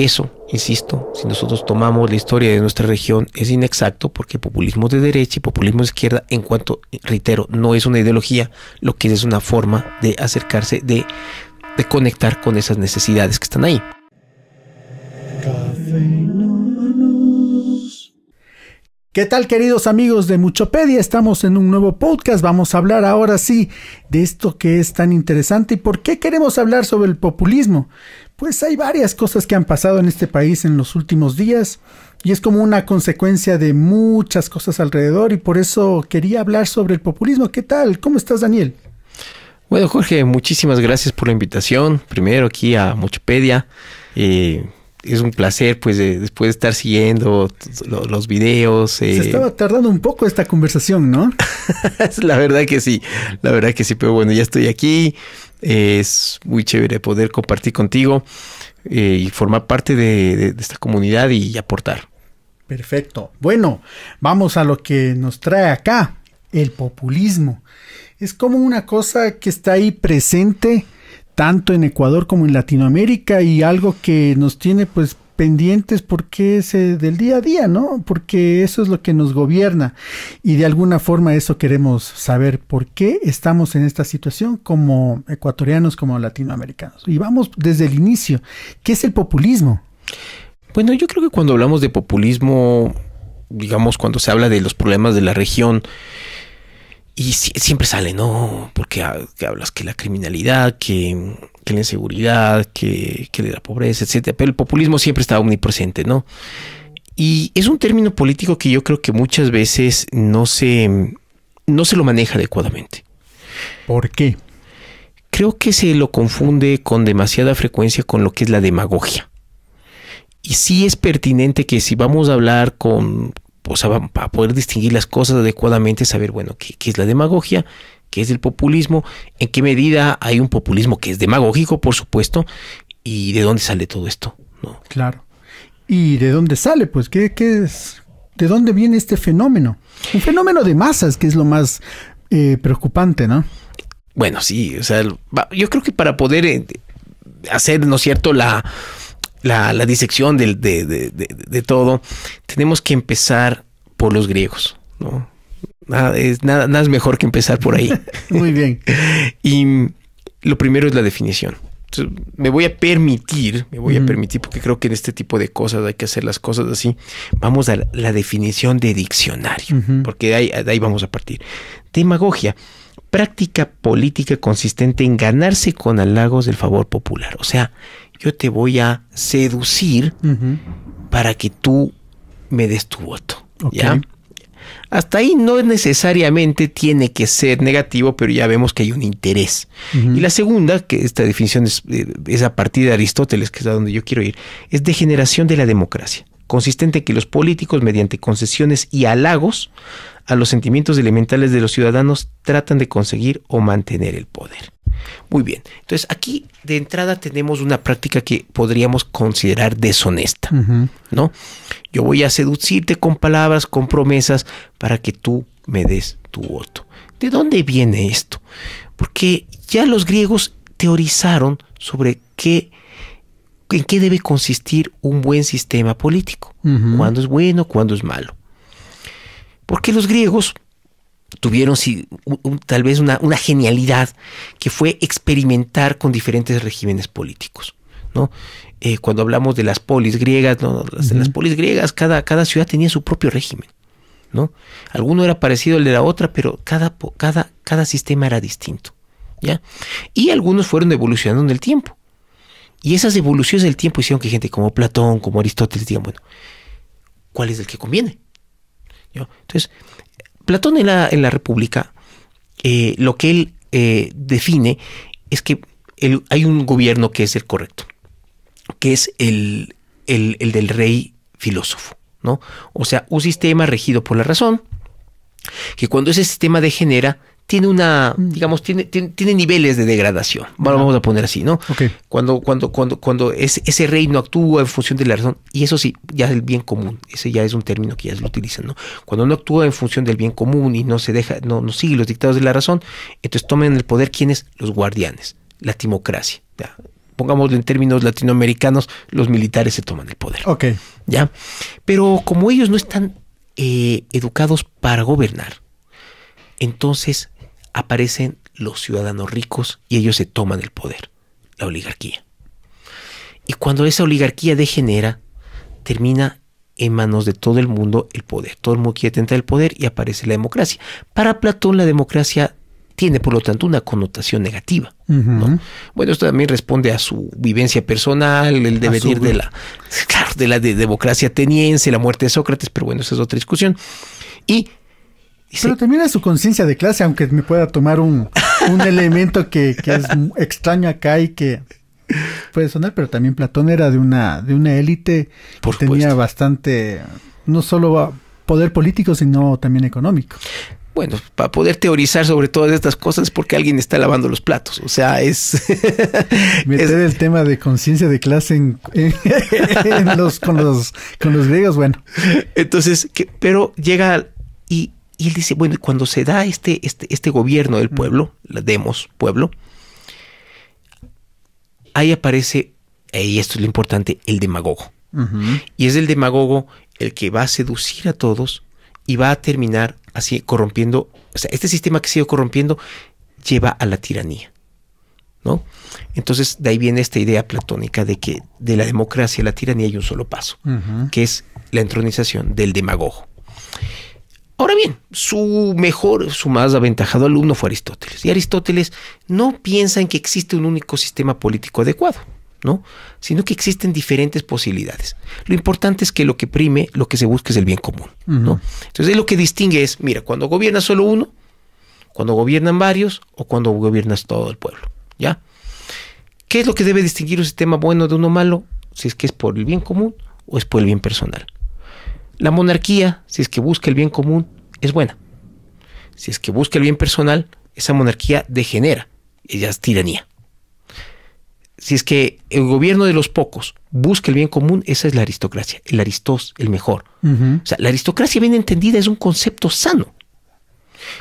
Eso, insisto, si nosotros tomamos la historia de nuestra región, es inexacto porque populismo de derecha y populismo de izquierda, en cuanto, reitero, no es una ideología, lo que es una forma de acercarse, de, de conectar con esas necesidades que están ahí. ¿Qué tal queridos amigos de Muchopedia? Estamos en un nuevo podcast, vamos a hablar ahora sí de esto que es tan interesante y por qué queremos hablar sobre el populismo. Pues hay varias cosas que han pasado en este país en los últimos días y es como una consecuencia de muchas cosas alrededor y por eso quería hablar sobre el populismo. ¿Qué tal? ¿Cómo estás, Daniel? Bueno, Jorge, muchísimas gracias por la invitación. Primero aquí a Muchopedia. Eh, es un placer, pues, después de estar siguiendo los, videos. Se eh, estaba tardando un poco esta conversación, ¿no? la verdad que sí, la verdad que sí, pero bueno, ya estoy aquí. Es muy chévere poder compartir contigo eh, y formar parte de, esta comunidad y aportar. Perfecto. Bueno, vamos a lo que nos trae acá, el populismo. Es como una cosa que está ahí presente tanto en Ecuador como en Latinoamérica y algo que nos tiene pues pendientes porque es eh, del día a día, ¿no? Porque eso es lo que nos gobierna y de alguna forma eso queremos saber por qué estamos en esta situación como ecuatorianos, como latinoamericanos. Y vamos desde el inicio, ¿qué es el populismo? Bueno, yo creo que cuando hablamos de populismo, digamos, cuando se habla de los problemas de la región, y siempre sale, no, porque ah, hablas que la criminalidad, que, la inseguridad, que, la pobreza, etcétera. Pero el populismo siempre está omnipresente, ¿no? Y es un término político que yo creo que muchas veces no se, no se lo maneja adecuadamente. ¿Por qué? Creo que se lo confunde con demasiada frecuencia con lo que es la demagogia. Y sí es pertinente que si vamos a hablar con para poder distinguir las cosas adecuadamente, saber, bueno, qué, es la demagogia, qué es el populismo, en qué medida hay un populismo que es demagógico, por supuesto, y de dónde sale todo esto, ¿no? Claro. ¿Y de dónde sale? Pues, ¿qué, qué es? ¿De dónde viene este fenómeno? Un fenómeno de masas, que es lo más eh, preocupante, ¿no? Bueno, sí, o sea, yo creo que para poder eh, hacer, ¿no es cierto?, la la, disección de, todo, tenemos que empezar por los griegos, ¿no? Nada es, nada, es mejor que empezar por ahí. Muy bien. y lo primero es la definición. me voy a permitir, me voy a permitir, porque creo que en este tipo de cosas hay que hacer las cosas así. Vamos a la definición de diccionario, porque ahí, ahí, vamos a partir. Demagogia práctica política consistente en ganarse con halagos del favor popular. O sea, yo te voy a seducir para que tú me des tu voto. Hasta ahí no necesariamente tiene que ser negativo, pero ya vemos que hay un interés. Y la segunda, que esta definición es, eh, es, a partir de Aristóteles, que es a donde yo quiero ir, es degeneración de la democracia consistente que los políticos, mediante concesiones y halagos, a los sentimientos elementales de los ciudadanos tratan de conseguir o mantener el poder. Muy bien, entonces aquí de entrada tenemos una práctica que podríamos considerar deshonesta, ¿no? Yo voy a seducirte con palabras, con promesas, para que tú me des tu voto. ¿De dónde viene esto? Porque ya los griegos teorizaron sobre qué en qué debe consistir un buen sistema político, cuándo es bueno, cuándo es malo. Porque los griegos tuvieron tal vez una, genialidad que fue experimentar con diferentes regímenes políticos. Eh, cuando hablamos de las polis griegas, las, polis griegas, cada, ciudad tenía su propio régimen. Alguno era parecido al de la otra, pero cada, sistema era distinto. Y algunos fueron evolucionando en el tiempo. Y esas evoluciones del tiempo hicieron que gente como Platón, como Aristóteles digan, bueno, ¿cuál es el que conviene? Entonces, Platón en la, en la República, eh, lo que él eh, define es que hay un gobierno que es el correcto, que es el, el del rey filósofo, ¿no? O sea, un sistema regido por la razón, que cuando ese sistema degenera, tiene una, mm. digamos, tiene, tiene, niveles de degradación. vamos a poner así, ¿no? Cuando, cuando, cuando, cuando ese reino actúa en función de la razón, y eso sí, ya es el bien común, ese ya es un término que ya se lo utilizan, ¿no? Cuando no actúa en función del bien común y no se deja, no, no sigue los dictados de la razón, entonces tomen el poder quienes, los guardianes, la timocracia. Pongámoslo en términos latinoamericanos, los militares se toman el poder. Ok. ¿Ya? Pero como ellos no están eh, educados para gobernar, entonces aparecen los ciudadanos ricos y ellos se toman el poder, la oligarquía. Y cuando esa oligarquía degenera, termina en manos de todo el mundo el poder. Todo el mundo quiere tentar el poder y aparece la democracia. Para Platón la democracia tiene, por lo tanto, una connotación negativa. Bueno, esto también responde a su vivencia personal, el devenir de la, de la democracia ateniense, la muerte de Sócrates, pero bueno, esa es otra discusión. Y pero también es su conciencia de clase, aunque me pueda tomar un, elemento que, que, es extraño acá y que puede sonar, pero también Platón era de una de una élite que tenía bastante no solo poder político, sino también económico. Bueno, para poder teorizar sobre todas estas cosas porque alguien está lavando los platos. O sea, es... Meter el tema de conciencia de clase en, con, los, con los griegos, bueno. Entonces, pero llega y él dice, bueno, cuando se da este, este, este gobierno del pueblo, la demos pueblo, ahí aparece, y esto es lo importante, el demagogo. Y es el demagogo el que va a seducir a todos y va a terminar así corrompiendo, o sea, este sistema que sigue corrompiendo lleva a la tiranía. ¿No? Entonces, de ahí viene esta idea platónica de que de la democracia a la tiranía hay un solo paso, que es la entronización del demagogo su mejor, su más aventajado alumno fue Aristóteles. Y Aristóteles no piensa en que existe un único sistema político adecuado, ¿no? Sino que existen diferentes posibilidades. Lo importante es que lo que prime, lo que se busca es el bien común, ¿no? Entonces, lo que distingue es, mira, cuando gobierna solo uno, cuando gobiernan varios o cuando gobiernas todo el pueblo, ¿ya? ¿Qué es lo que debe distinguir un sistema bueno de uno malo? Si es que es por el bien común o es por el bien personal. La monarquía, si es que busca el bien común, es buena. Si es que busca el bien personal, esa monarquía degenera, ella es tiranía. Si es que el gobierno de los pocos busca el bien común, esa es la aristocracia, el aristós, el mejor. O sea, la aristocracia bien entendida es un concepto sano.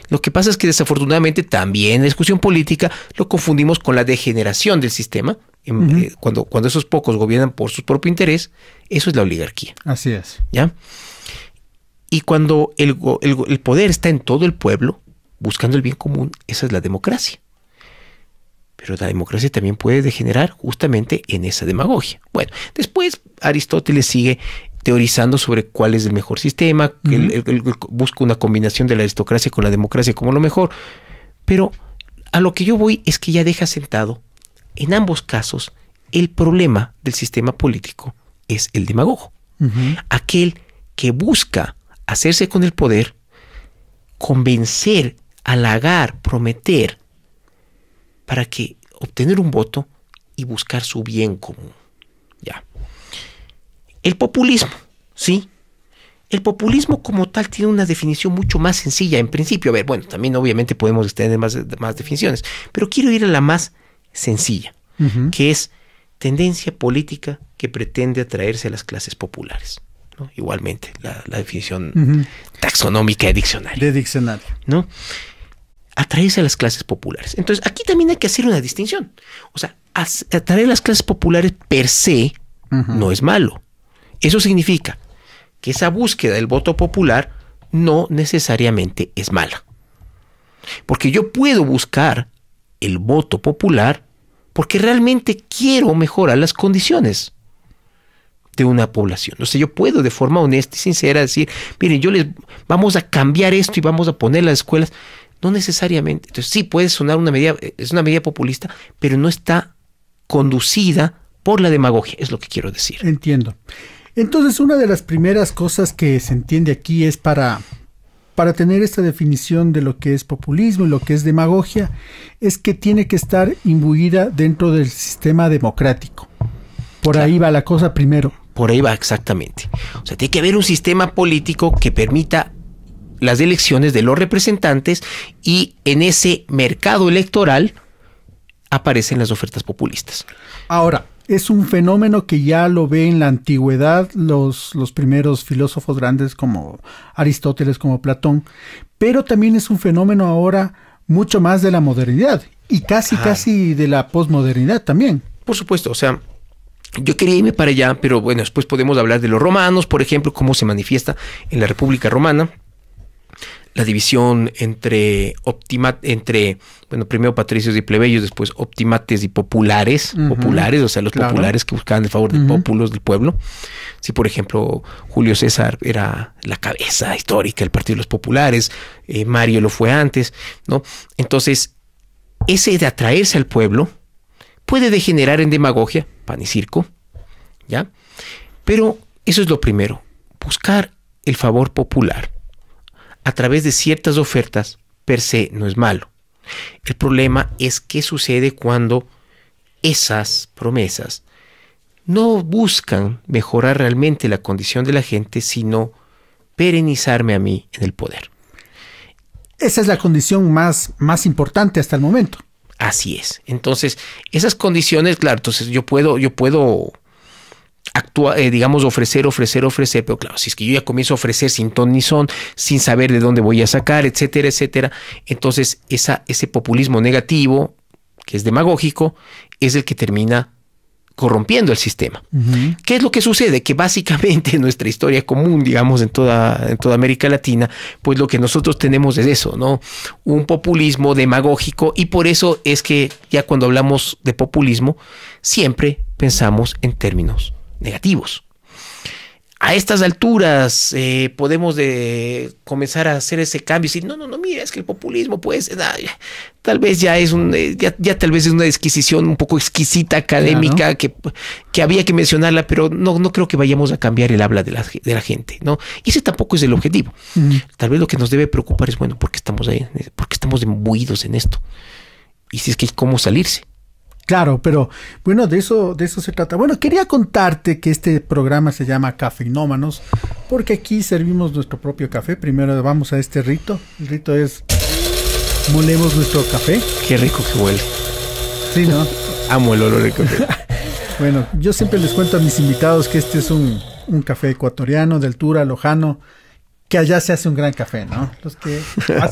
Lo que pasa es que desafortunadamente también en la discusión política lo confundimos con la degeneración del sistema. Eh, cuando, cuando esos pocos gobiernan por su propio interés, eso es la oligarquía. Así es. ¿Ya? Y cuando el, poder está en todo el pueblo, buscando el bien común, esa es la democracia. Pero la democracia también puede degenerar justamente en esa demagogia. Bueno, después Aristóteles sigue teorizando sobre cuál es el mejor sistema, busca una combinación de la aristocracia con la democracia como lo mejor. Pero a lo que yo voy es que ya deja sentado, en ambos casos, el problema del sistema político es el demagogo, aquel que busca hacerse con el poder, convencer, halagar, prometer, para que obtener un voto y buscar su bien común. Ya. El populismo, ¿sí? El populismo como tal tiene una definición mucho más sencilla en principio. A ver, bueno, también obviamente podemos extender más, definiciones, pero quiero ir a la más sencilla, que es tendencia política que pretende atraerse a las clases populares. Igualmente, la, definición taxonómica de diccionario. De diccionario. ¿No? Atraerse a las clases populares. Entonces, aquí también hay que hacer una distinción. O sea, atraer a las clases populares per se no es malo. Eso significa que esa búsqueda del voto popular no necesariamente es mala. Porque yo puedo buscar el voto popular porque realmente quiero mejorar las condiciones una población. No sé, yo puedo de forma honesta y sincera decir, miren, yo les vamos a cambiar esto y vamos a poner las escuelas. No necesariamente. Entonces, sí puede sonar una medida, es una medida populista, pero no está conducida por la demagogia, es lo que quiero decir. Entiendo. Entonces, una de las primeras cosas que se entiende aquí es para, para tener esta definición de lo que es populismo y lo que es demagogia, es que tiene que estar imbuida dentro del sistema democrático. Por ahí va la cosa primero. Por ahí va exactamente. O sea, tiene que haber un sistema político que permita las elecciones de los representantes y en ese mercado electoral aparecen las ofertas populistas. Ahora, es un fenómeno que ya lo ve en la antigüedad los, los primeros filósofos grandes como Aristóteles, como Platón, pero también es un fenómeno ahora mucho más de la modernidad y casi, casi de la posmodernidad también. Por supuesto, o sea, yo quería irme para allá, pero bueno, después podemos hablar de los romanos, por ejemplo, cómo se manifiesta en la República Romana la división entre entre bueno, primero patricios y plebeyos, después optimates y populares, populares, o sea, los populares que buscaban el favor de del pueblo. Si, por ejemplo, Julio César era la cabeza histórica del Partido de los Populares, eh, Mario lo fue antes, ¿no? Entonces, ese de atraerse al pueblo puede degenerar en demagogia, pan y circo, ¿ya? Pero eso es lo primero, buscar el favor popular a través de ciertas ofertas per se no es malo. El problema es qué sucede cuando esas promesas no buscan mejorar realmente la condición de la gente, sino perenizarme a mí en el poder. Esa es la condición más, más importante hasta el momento. Así es. Entonces, esas condiciones, claro, entonces yo puedo, yo puedo actuar, eh, digamos, ofrecer, ofrecer, ofrecer, pero claro, si es que yo ya comienzo a ofrecer sin ton ni son, sin saber de dónde voy a sacar, etcétera, etcétera, entonces esa, ese populismo negativo, que es demagógico, es el que termina corrompiendo el sistema. ¿Qué es lo que sucede? Que básicamente en nuestra historia común, digamos, en toda, en toda América Latina, pues lo que nosotros tenemos es eso, ¿no? Un populismo demagógico y por eso es que ya cuando hablamos de populismo, siempre pensamos en términos negativos a estas alturas eh, podemos de eh, comenzar a hacer ese cambio y decir, no, no, no, mira, es que el populismo, pues, eh, tal vez ya es un, ya, tal vez es una disquisición un poco exquisita, académica, que, que había que mencionarla, pero no, no creo que vayamos a cambiar el habla de la, de la gente, ¿no? Y ese tampoco es el objetivo. Tal vez lo que nos debe preocupar es, bueno, ¿por qué estamos ahí? ¿Por qué estamos embuidos en esto? Y si es que hay cómo salirse. Claro, pero bueno, de eso, de eso se trata. Bueno, quería contarte que este programa se llama Cafeinómanos, porque aquí servimos nuestro propio café. Primero vamos a este rito. El rito es molemos nuestro café. Qué rico que huele. Sí, ¿no? Amo el olor del café. bueno, yo siempre les cuento a mis invitados que este es un, un café ecuatoriano de altura, lojano, que allá se hace un gran café, ¿no?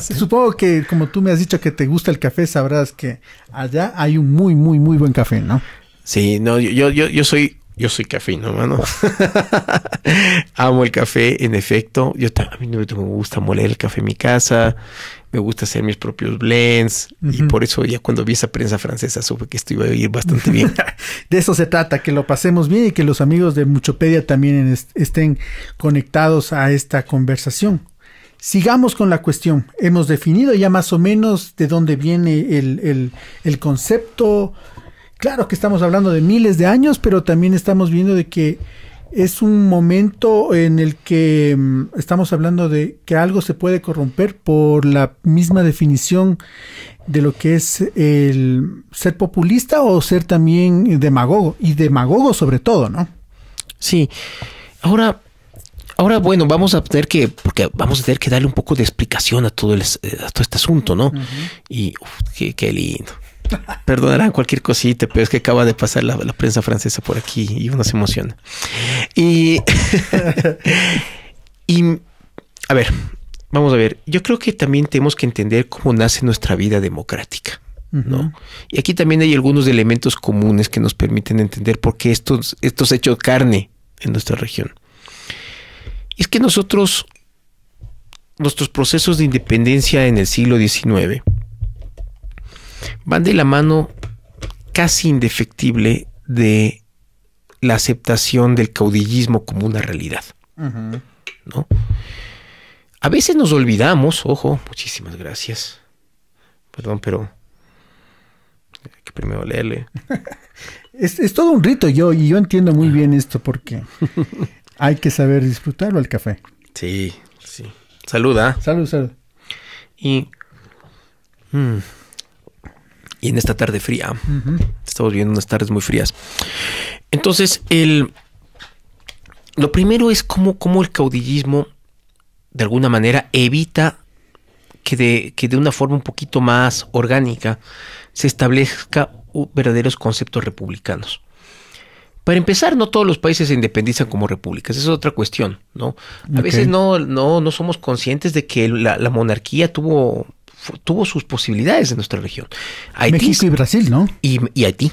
supongo que como tú me has dicho que te gusta el café, sabrás que allá hay un muy muy muy buen café, ¿no? Sí, no, yo yo yo soy yo soy cafeíno, mano. Amo el café, en efecto. Yo a mí me gusta moler el café en mi casa me gusta hacer mis propios blends y por eso ya cuando vi esa prensa francesa supe que esto iba a ir bastante bien. de eso se trata, que lo pasemos bien y que los amigos de Muchopedia también estén conectados a esta conversación. Sigamos con la cuestión. Hemos definido ya más o menos de dónde viene el, el concepto. Claro que estamos hablando de miles de años, pero también estamos viendo de que es un momento en el que mm, estamos hablando de que algo se puede corromper por la misma definición de lo que es el ser populista o ser también demagogo y demagogo sobre todo, ¿no? Sí. Ahora Ahora, bueno, vamos a tener que, porque vamos a tener que darle un poco de explicación a todo, eh, todo este asunto, ¿no? Y qué lindo perdonarán cualquier cosita, pero es que acaba de pasar la, prensa francesa por aquí y uno se emociona. Y, a ver, vamos a ver, yo creo que también tenemos que entender cómo nace nuestra vida democrática. ¿No? Y aquí también hay algunos elementos comunes que nos permiten entender por qué se estos hechos carne en nuestra región. es que nosotros, nuestros procesos de independencia en el siglo XIX, van de la mano casi indefectible de la aceptación del caudillismo como una realidad. ¿no? A veces nos olvidamos, ojo, muchísimas gracias. Perdón, pero hay que primero leerle. es, todo un rito yo, y yo entiendo muy bien esto porque hay que saber disfrutarlo al café. Sí, sí. Saluda. Salud, Y... Mm, y en esta tarde fría. Estamos viendo unas tardes muy frías. Entonces, el, lo primero es cómo, cómo el caudillismo, de alguna manera, evita que de, que de una forma un poquito más orgánica se establezca verdaderos conceptos republicanos. Para empezar, no todos los países se independizan como repúblicas, esa es otra cuestión, ¿no? A veces no, no, somos conscientes de que la monarquía tuvo tuvo sus posibilidades en nuestra región. México y Brasil, ¿no? Y, Haití.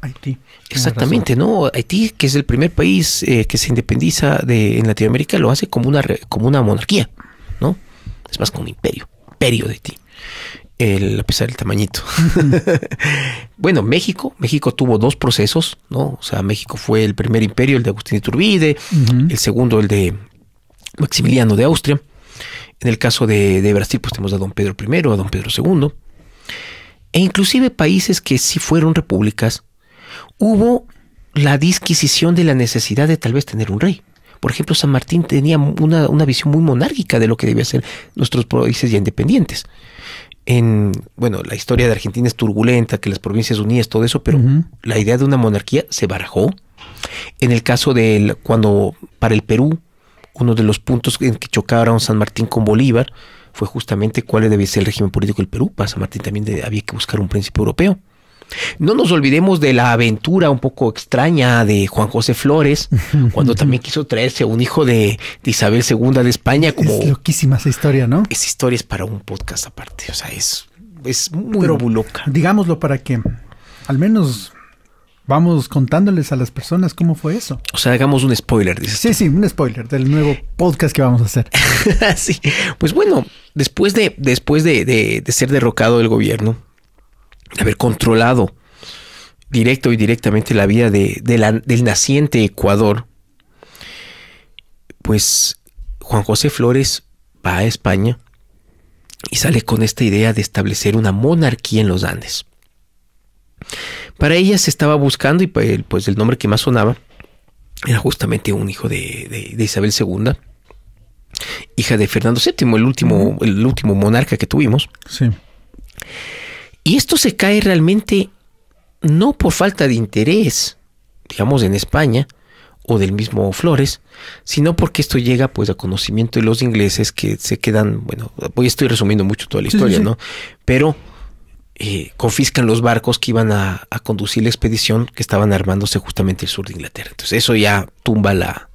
Haití. Exactamente, ¿no? Haití, que es el primer país eh, que se independiza de, en Latinoamérica, lo hace como una, como una monarquía, ¿no? Es más, como un imperio, imperio de Haití. a pesar del tamañito. bueno, México, México tuvo dos procesos, ¿no? O sea, México fue el primer imperio, el de Agustín Iturbide, el segundo, el de Maximiliano de Austria. En el caso de, Brasil, pues tenemos a don Pedro I, a don Pedro II. E inclusive países que sí fueron repúblicas, hubo la disquisición de la necesidad de tal vez tener un rey. Por ejemplo, San Martín tenía una, visión muy monárquica de lo que debía ser nuestros países ya independientes. En, bueno, la historia de Argentina es turbulenta, que las provincias unidas, todo eso, pero la idea de una monarquía se barajó. En el caso de cuando para el Perú uno de los puntos en que chocaron San Martín con Bolívar fue justamente cuál debe ser el régimen político del Perú. Para San Martín también había que buscar un príncipe europeo. No nos olvidemos de la aventura un poco extraña de Juan José Flores, cuando también quiso traerse a un hijo de, Isabel II de España. Como, es loquísima esa historia, ¿no? Esa historia es para un podcast aparte, o sea, es, es muy Pero, Digámoslo para que al menos vamos contándoles a las personas cómo fue eso. O sea, hagamos un spoiler, dice. Sí, sí, un spoiler del nuevo podcast que vamos a hacer. Así. pues bueno, después de, después de, ser derrocado el gobierno, de haber controlado directo y directamente la vida de, del naciente Ecuador, pues Juan José Flores va a España y sale con esta idea de establecer una monarquía en los Andes. Para ella se estaba buscando y pues, pues el nombre que más sonaba era justamente un hijo de, de, Isabel II, hija de Fernando VII, el último, el último monarca que tuvimos. Sí. Y esto se cae realmente no por falta de interés, digamos, en España o del mismo Flores, sino porque esto llega pues a conocimiento de los ingleses que se quedan, bueno, hoy estoy resumiendo mucho toda la historia, ¿no? Pero eh, confiscan los barcos que iban a, conducir la expedición que estaban armándose justamente el sur de Inglaterra. Entonces eso ya tumba la...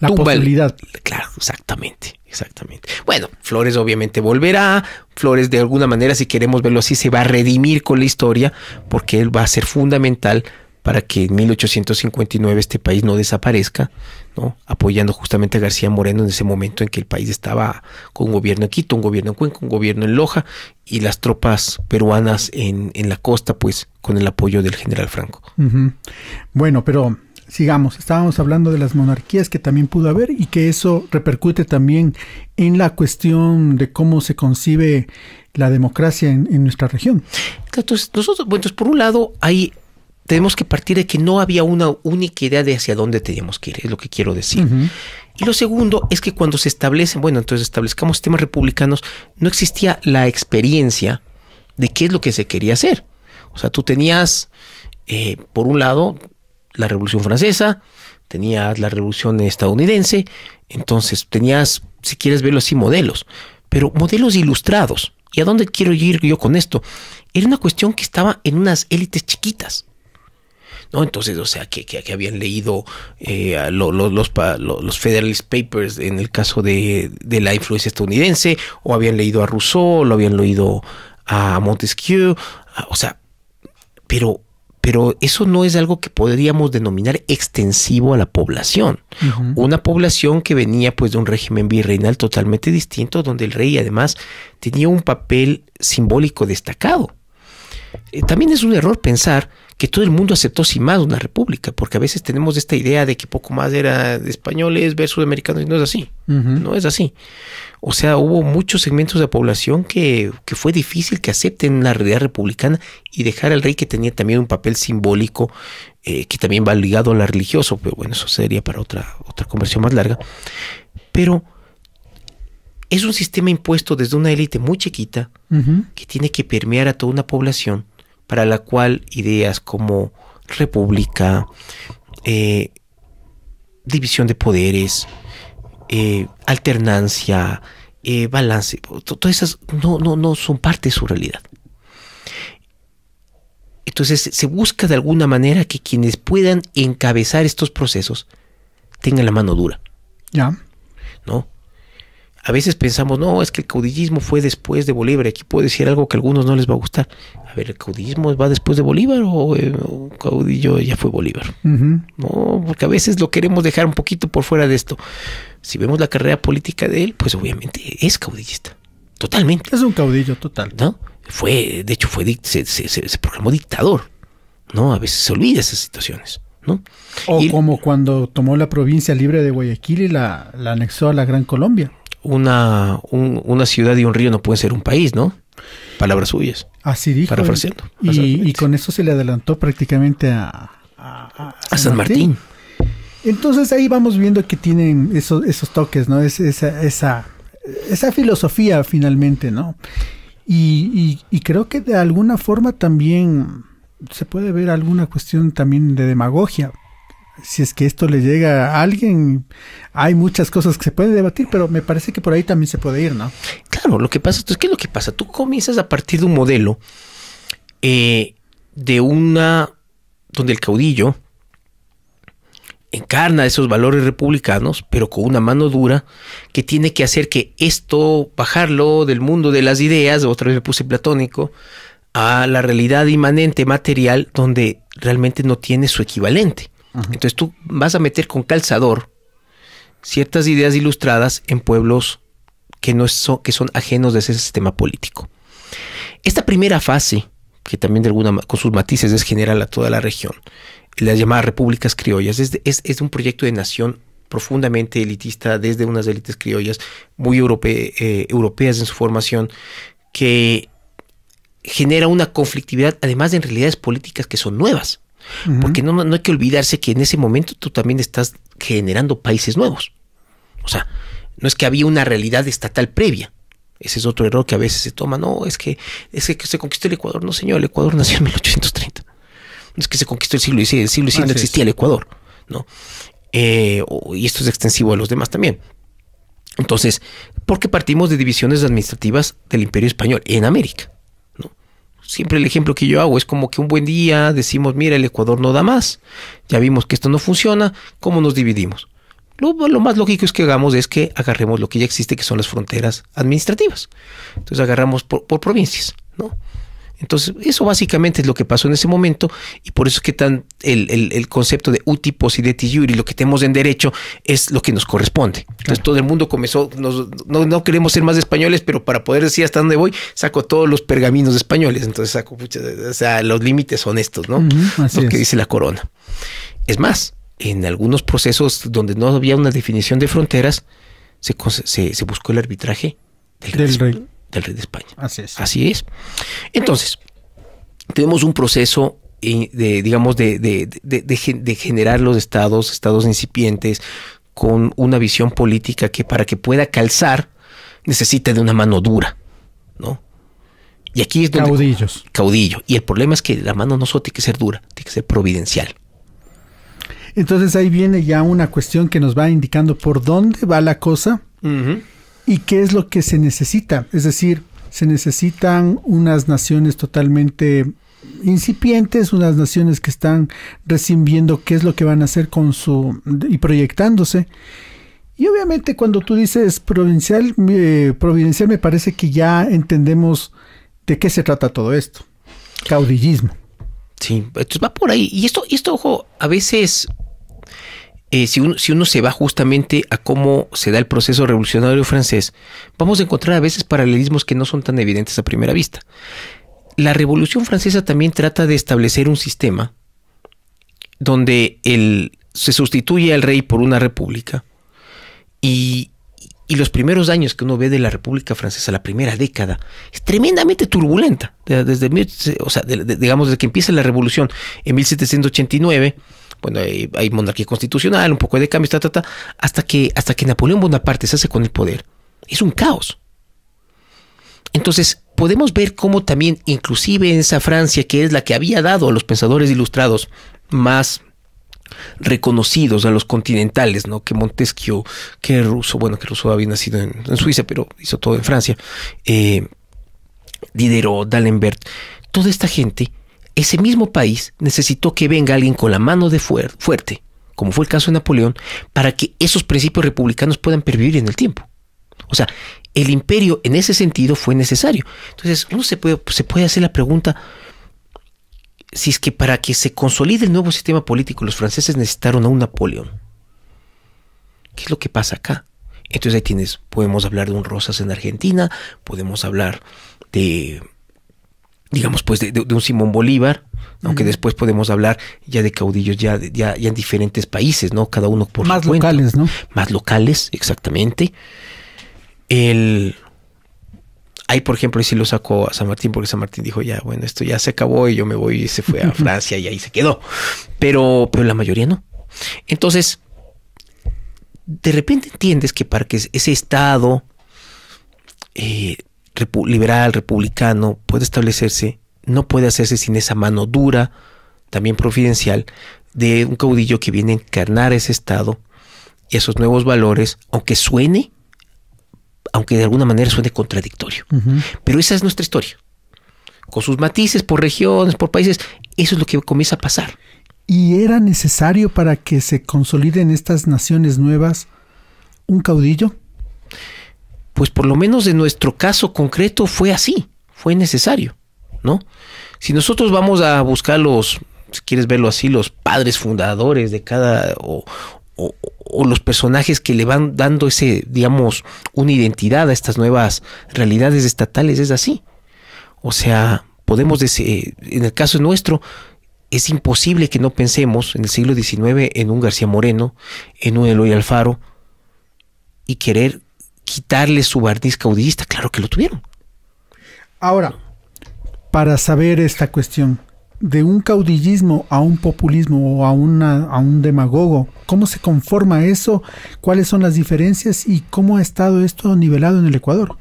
La posibilidad. claro, exactamente, exactamente. Bueno, Flores obviamente volverá, Flores de alguna manera, si queremos verlo así, se va a redimir con la historia, porque él va a ser fundamental para que en 1859 este país no desaparezca, ¿no? apoyando justamente a García Moreno en ese momento en que el país estaba con un gobierno en Quito, un gobierno en Cuenca, un gobierno en Loja y las tropas peruanas en, en la costa, pues con el apoyo del general Franco. Bueno, pero sigamos, estábamos hablando de las monarquías que también pudo haber y que eso repercute también en la cuestión de cómo se concibe la democracia en, nuestra región. nosotros, bueno, entonces por un lado hay tenemos que partir de que no había una única idea de hacia dónde teníamos que ir, es lo que quiero decir. Y lo segundo es que cuando se establecen, bueno, entonces establezcamos sistemas republicanos, no existía la experiencia de qué es lo que se quería hacer. O sea, tú tenías, eh, por un lado, la Revolución Francesa, tenías la Revolución Estadounidense, entonces tenías, si quieres verlo así, modelos, pero modelos ilustrados. ¿Y a dónde quiero ir yo con esto? Era una cuestión que estaba en unas élites chiquitas. Entonces, o sea, que, habían leído eh, los, Federalist Papers en el caso de, la influencia estadounidense, o habían leído a Rousseau, lo habían leído a Montesquieu, o sea, pero pero eso no es algo que podríamos denominar extensivo a la población. Una población que venía pues de un régimen virreinal totalmente distinto, donde el rey además tenía un papel simbólico destacado. Eh, también es un error pensar que todo el mundo aceptó sin más una república, porque a veces tenemos esta idea de que poco más era de españoles versus americanos, y no es así, no es así. O sea, hubo muchos segmentos de la población que, que fue difícil que acepten la realidad republicana y dejar al rey que tenía también un papel simbólico eh, que también va ligado a la religioso, pero bueno, eso sería para otra, otra conversión más larga. Pero es un sistema impuesto desde una élite muy chiquita que tiene que permear a toda una población para la cual ideas como república, eh, división de poderes, eh, alternancia, eh, balance, todas esas no, no, no son parte de su realidad. Entonces se busca de alguna manera que quienes puedan encabezar estos procesos tengan la mano dura. Ya. ¿No? A veces pensamos, no, es que el caudillismo fue después de Bolívar. Aquí puedo decir algo que a algunos no les va a gustar. A ver, ¿el caudillismo va después de Bolívar o, el eh, caudillo ya fue Bolívar? No, porque a veces lo queremos dejar un poquito por fuera de esto. Si vemos la carrera política de él, pues obviamente es caudillista. Totalmente. Es un caudillo total. ¿No? Fue, de hecho, fue se, se, se, proclamó dictador. ¿No? A veces se olvida esas situaciones. ¿No? O como cuando tomó la provincia libre de Guayaquil y la anexó a la Gran Colombia una, una ciudad y un río no pueden ser un país, ¿no? Palabras suyas. Así dijo. Para Y, y, con eso se le adelantó prácticamente a, San, Martín. Entonces ahí vamos viendo que tienen esos, toques, ¿no? esa, esa, filosofía finalmente, ¿no? y, creo que de alguna forma también se puede ver alguna cuestión también de demagogia, si es que esto le llega a alguien, hay muchas cosas que se pueden debatir, pero me parece que por ahí también se puede ir, ¿no? Claro, lo que pasa, es es lo que pasa? Tú comienzas a partir de un modelo eh, de una, donde el caudillo encarna esos valores republicanos, pero con una mano dura que tiene que hacer que esto, bajarlo del mundo de las ideas, otra vez le puse platónico, a la realidad inmanente, material, donde realmente no tiene su equivalente. Entonces tú vas a meter con calzador ciertas ideas ilustradas en pueblos que, no son, que son ajenos de ese sistema político. Esta primera fase, que también de alguna con sus matices es general a toda la región, las llamadas repúblicas criollas, es, es, un proyecto de nación profundamente elitista desde unas élites criollas muy eh, europeas en su formación, que genera una conflictividad, además de en realidades políticas que son nuevas. Porque no, no hay que olvidarse que en ese momento tú también estás generando países nuevos. O sea, no es que había una realidad estatal previa. Ese es otro error que a veces se toma. No, es que, es que se conquistó el Ecuador. No, señor, el Ecuador nació en 1830. No es que se conquistó el siglo XIX. El siglo XIX no existía el Ecuador, ¿no? Eh, y esto es extensivo a los demás también. Entonces, ¿por qué partimos de divisiones administrativas del Imperio Español en América siempre el ejemplo que yo hago es como que un buen día decimos, mira, el Ecuador no da más, ya vimos que esto no funciona, ¿cómo nos dividimos? Lo, más lógico es que hagamos es que agarremos lo que ya existe, que son las fronteras administrativas. Entonces agarramos por provincias, ¿no? Entonces, eso básicamente es lo que pasó en ese momento y por eso es que tan el, el, el concepto de y de tiuri lo que tenemos en derecho, es lo que nos corresponde. Entonces, todo el mundo comenzó, no, queremos ser más españoles, pero para poder decir hasta dónde voy, saco todos los pergaminos españoles. Entonces, saco, o sea, los límites son estos, ¿no? lo que dice la corona. Es más, en algunos procesos donde no había una definición de fronteras, se, buscó el arbitraje del rey del rey de España. Así es. Así es. Entonces, tenemos un proceso eh, de, digamos, de, generar los estados, estados incipientes, con una visión política que para que pueda calzar necesita de una mano dura, ¿no? Y aquí es donde... Caudillos. Caudillo. Y el problema es que la mano no solo tiene que ser dura, tiene que ser providencial. Entonces ahí viene ya una cuestión que nos va indicando por dónde va la cosa. Uh ¿Y qué es lo que se necesita? Es decir, se necesitan unas naciones totalmente incipientes, unas naciones que están recién qué es lo que van a hacer con su y proyectándose. Y obviamente cuando tú dices provincial, provincial me parece que ya entendemos de qué se trata todo esto. Caudillismo. Sí, Entonces va por ahí. Y esto, y esto, ojo, a veces eh, si, uno, se va justamente a cómo se da el proceso revolucionario francés, vamos a encontrar a veces paralelismos que no son tan evidentes a primera vista. La Revolución Francesa también trata de establecer un sistema donde se sustituye al rey por una república y, los primeros años que uno ve de la República Francesa, la primera década, es tremendamente turbulenta. Desde, digamos, desde que empieza la revolución en 1789 bueno, hay, monarquía constitucional, un poco de cambio, hasta que, hasta que Napoleón Bonaparte se hace con el poder. Es un caos. Entonces, podemos ver cómo también, inclusive en esa Francia, que es la que había dado a los pensadores ilustrados más reconocidos a los continentales, ¿no? Que Montesquieu, que Russo, bueno, que Russo había nacido en, Suiza, pero hizo todo en Francia, eh, Diderot, D'Alembert, toda esta gente ese mismo país necesitó que venga alguien con la mano de fuerte, como fue el caso de Napoleón, para que esos principios republicanos puedan pervivir en el tiempo. O sea, el imperio en ese sentido fue necesario. Entonces, uno se puede, se puede hacer la pregunta si es que para que se consolide el nuevo sistema político los franceses necesitaron a un Napoleón. ¿Qué es lo que pasa acá? Entonces ahí tienes, podemos hablar de un Rosas en Argentina, podemos hablar de digamos, pues de, un Simón Bolívar, aunque después podemos hablar ya de caudillos ya, ya, en diferentes países, ¿no? Cada uno por Más locales, ¿no? Más locales, exactamente. El... Ahí, por ejemplo, ahí sí lo sacó a San Martín, porque San Martín dijo, ya, bueno, esto ya se acabó y yo me voy y se fue a Francia y ahí se quedó. Pero, pero la mayoría no. Entonces, de repente entiendes que para que ese estado eh, liberal, republicano, puede establecerse, no puede hacerse sin esa mano dura, también providencial, de un caudillo que viene a encarnar ese Estado y esos nuevos valores, aunque suene, aunque de alguna manera suene contradictorio. Pero esa es nuestra historia. Con sus matices por regiones, por países, eso es lo que comienza a pasar. ¿Y era necesario para que se consoliden estas naciones nuevas un caudillo? pues por lo menos en nuestro caso concreto fue así, fue necesario, ¿no? Si nosotros vamos a buscar los, si quieres verlo así, los padres fundadores de cada, o, o, los personajes que le van dando ese, digamos, una identidad a estas nuevas realidades estatales, es así. O sea, podemos, decir, eh, en el caso nuestro, es imposible que no pensemos en el siglo XIX en un García Moreno, en un Eloy Alfaro, y querer quitarle su barniz caudillista. Claro que lo tuvieron. Ahora, para saber esta cuestión, de un caudillismo a un populismo o a, una, a un demagogo, ¿cómo se conforma eso? ¿Cuáles son las diferencias y cómo ha estado esto nivelado en el Ecuador?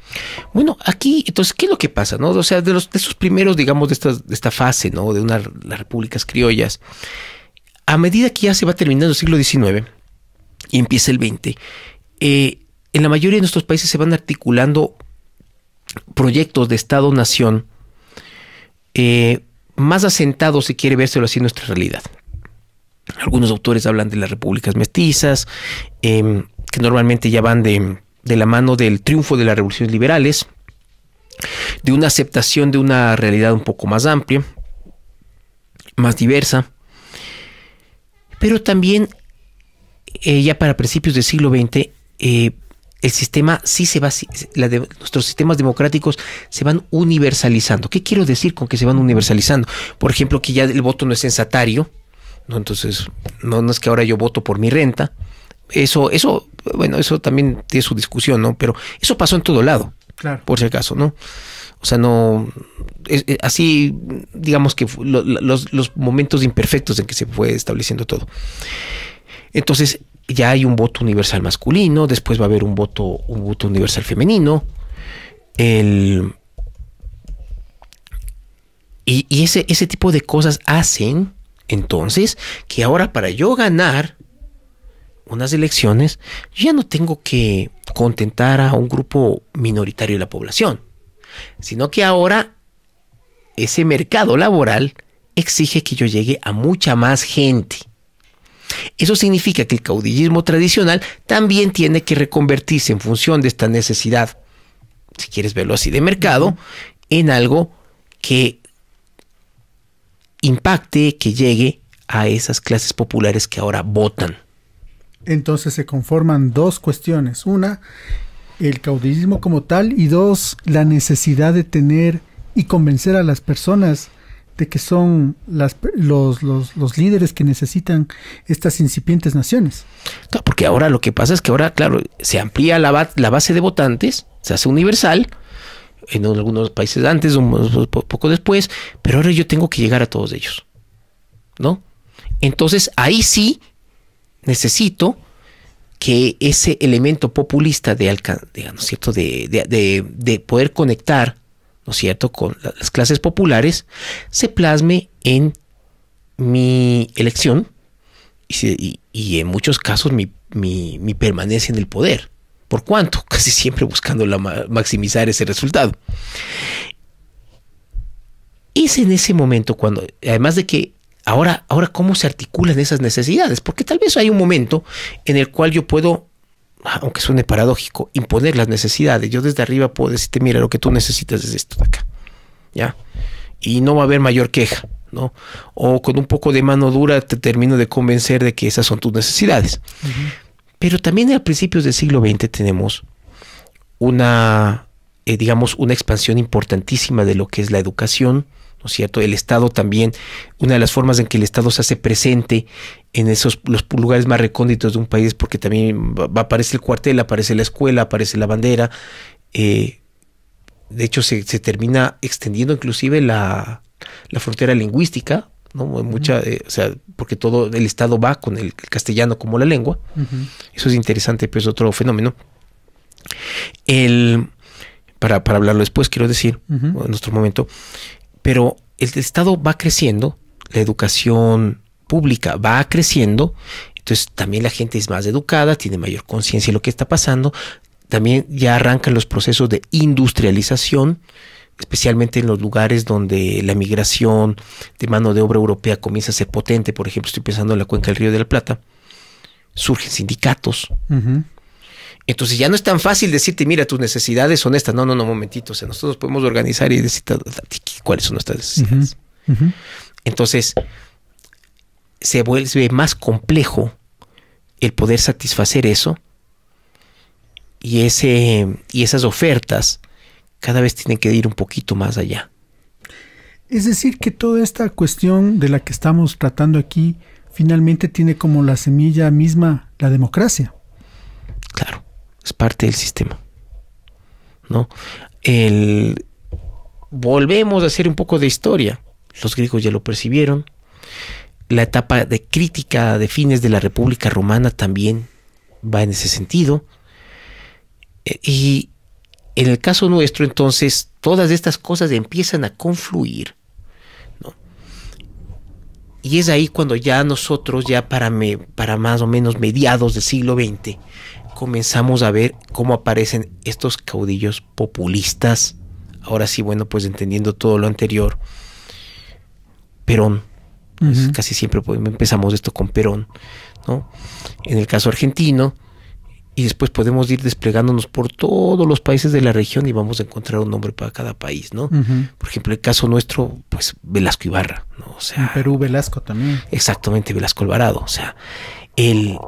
Bueno, aquí, entonces, ¿qué es lo que pasa? No? O sea, de, los, de esos primeros, digamos, de, de esta fase, ¿no? De una, las repúblicas criollas, a medida que ya se va terminando el siglo XIX y empieza el XX, eh, en la mayoría de nuestros países se van articulando proyectos de Estado-Nación eh, más asentados, si quiere vérselo así, en nuestra realidad. Algunos autores hablan de las repúblicas mestizas, em, que normalmente ya van de, la mano del triunfo de las revoluciones liberales, de una aceptación de una realidad un poco más amplia, más diversa, pero también eh, ya para principios del siglo XX, el sistema sí se va, la de, nuestros sistemas democráticos se van universalizando. ¿Qué quiero decir con que se van universalizando? Por ejemplo, que ya el voto no es sensatario. ¿no? entonces no, es que ahora yo voto por mi renta. Eso, eso, bueno, eso también tiene su discusión, ¿no? Pero eso pasó en todo lado, por si acaso, ¿no? O sea, no. Es, así, digamos que los, los momentos imperfectos en que se fue estableciendo todo. Entonces, ya hay un voto universal masculino, después va a haber un voto, un voto universal femenino. y, ese, ese tipo de cosas hacen entonces que ahora para yo ganar unas elecciones, ya no tengo que contentar a un grupo minoritario de la población, sino que ahora ese mercado laboral exige que yo llegue a mucha más gente. Eso significa que el caudillismo tradicional también tiene que reconvertirse en función de esta necesidad, si quieres verlo así, de mercado, en algo que impacte, que llegue a esas clases populares que ahora votan. Entonces se conforman dos cuestiones. Una, el caudillismo como tal y dos, la necesidad de tener y convencer a las personas que son los, líderes que necesitan estas incipientes naciones. porque ahora lo que pasa es que ahora, claro, se amplía la, base de votantes, se hace universal, en algunos países antes, un, poco después, pero ahora yo tengo que llegar a todos ellos, ¿no? Entonces ahí sí necesito que ese elemento populista de, De, de, poder conectar cierto?, con las clases populares, se plasme en mi elección y, en muchos casos mi, permanencia en el poder. ¿Por cuánto? Casi siempre buscando maximizar ese resultado. Es en ese momento cuando, además de que ahora, ahora cómo se articulan esas necesidades, porque tal vez hay un momento en el cual yo puedo aunque suene paradójico, imponer las necesidades. Yo desde arriba puedo decirte, mira, lo que tú necesitas es esto de acá. ¿Ya? Y no va a haber mayor queja, ¿no? O con un poco de mano dura te termino de convencer de que esas son tus necesidades. Pero también a principios del siglo XX tenemos una, eh, digamos, una expansión importantísima de lo que es la educación, ¿no es cierto? El Estado también, una de las formas en que el Estado se hace presente en esos los lugares más recónditos de un país, porque también aparece el cuartel, aparece la escuela, aparece la bandera. Eh, de hecho, se, termina extendiendo inclusive la, frontera lingüística, ¿no? Mucha, eh, porque todo el Estado va con el, castellano como la lengua. Eso es interesante, pero es otro fenómeno. El, para, hablarlo después, quiero decir, en nuestro momento, pero el Estado va creciendo, la educación pública va creciendo, entonces también la gente es más educada, tiene mayor conciencia de lo que está pasando, también ya arrancan los procesos de industrialización, especialmente en los lugares donde la migración de mano de obra europea comienza a ser potente, por ejemplo, estoy pensando en la cuenca del Río de la Plata, surgen sindicatos. Entonces ya no es tan fácil decirte, mira, tus necesidades son estas. No, no, no, momentito. O sea, nosotros podemos organizar y decirte, cuáles son nuestras necesidades. Entonces, se vuelve más complejo el poder satisfacer eso y, ese, y esas ofertas cada vez tienen que ir un poquito más allá. Es decir, que toda esta cuestión de la que estamos tratando aquí finalmente tiene como la semilla misma la democracia. Claro, es parte del sistema. ¿no? El, volvemos a hacer un poco de historia. Los griegos ya lo percibieron. La etapa de crítica de fines de la República Romana también va en ese sentido. Eh, y en el caso nuestro, entonces, todas estas cosas empiezan a confluir. Y es ahí cuando ya nosotros, ya para, para más o menos mediados del siglo XX, comenzamos a ver cómo aparecen estos caudillos populistas Ahora sí, bueno, pues entendiendo todo lo anterior, Perón, pues casi siempre pues, empezamos esto con Perón, ¿no? En el caso argentino, y después podemos ir desplegándonos por todos los países de la región y vamos a encontrar un nombre para cada país, ¿no? Por ejemplo, el caso nuestro, pues Velasco Ibarra, ¿no? O sea, Perú, Velasco también. Exactamente, Velasco Alvarado, o sea, él,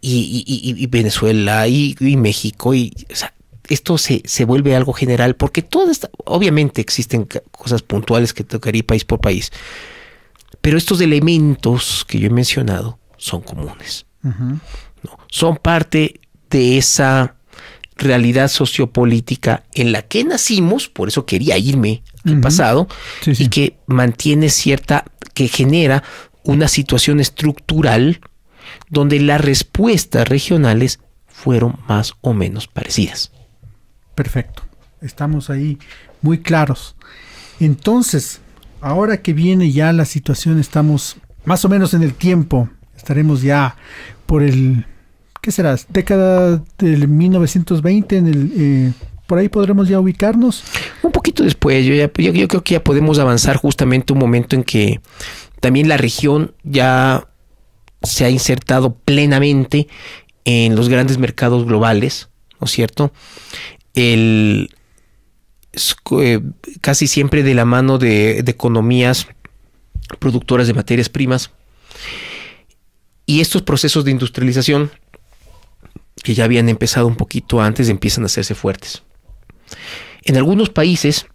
Y, y Venezuela y, México y o esto se, vuelve algo general, porque todas, obviamente existen cosas puntuales que tocaría país por país, pero estos elementos que yo he mencionado son comunes. ¿no? Son parte de esa realidad sociopolítica en la que nacimos, por eso quería irme al pasado, y que mantiene cierta, que genera una situación estructural donde las respuestas regionales fueron más o menos parecidas. Perfecto. Estamos ahí muy claros. Entonces, ahora que viene ya la situación, estamos más o menos en el tiempo. Estaremos ya por el, ¿qué será? Década del 1920, en el, eh, por ahí podremos ya ubicarnos. Un poquito después, yo, ya, yo creo que ya podemos avanzar justamente un momento en que también la región ya se ha insertado plenamente en los grandes mercados globales, ¿no es cierto? el, eh, casi siempre de la mano de, economías productoras de materias primas. Y estos procesos de industrialización, que ya habían empezado un poquito antes, empiezan a hacerse fuertes. En algunos países,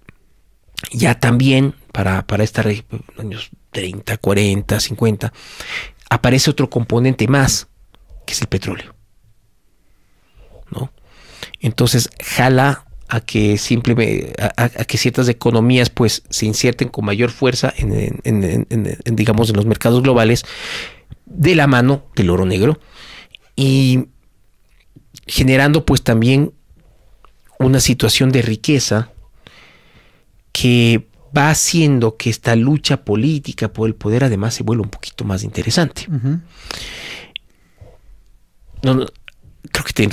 ya también para, para esta años 30, 40, 50, aparece otro componente más, que es el petróleo. Entonces jala a que simplemente eh, a, que ciertas economías pues se inserten con mayor fuerza en, digamos en los mercados globales de la mano del oro negro y generando pues también una situación de riqueza que va haciendo que esta lucha política por el poder además se vuelva un poquito más interesante. no,